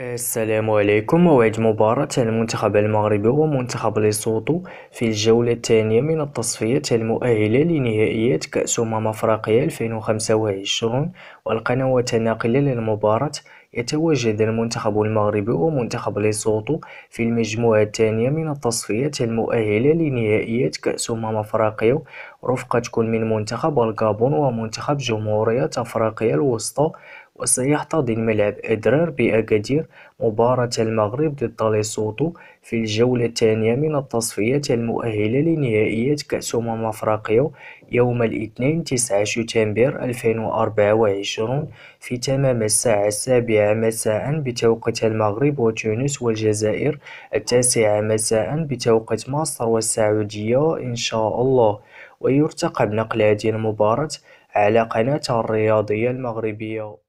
السلام عليكم موعد مباراة المنتخب المغربي ومنتخب ليسوتو في الجولة الثانية من التصفيات المؤهلة لنهائيات كأس أمم أفريقيا 2025 والقنوات الناقلة للمباراة يتواجد المنتخب المغربي ومنتخب ليسوتو في المجموعة الثانية من التصفيات المؤهلة لنهائيات كأس أمم أفريقيا رفقة كل من منتخب الغابون ومنتخب جمهورية أفريقيا الوسطى وسيحتضن ملعب إدرار بأكادير مباراة المغرب ضد ليسوتو في الجولة الثانية من التصفيات المؤهلة لنهائيات كأس أمم أفريقيا يوم الاثنين 9 شتنبر 2024 في تمام الساعة السابعة مساء بتوقيت المغرب وتونس والجزائر التاسعة مساء بتوقيت مصر والسعودية إن شاء الله ويرتقب نقل هذه المباراة على قناة الرياضية المغربية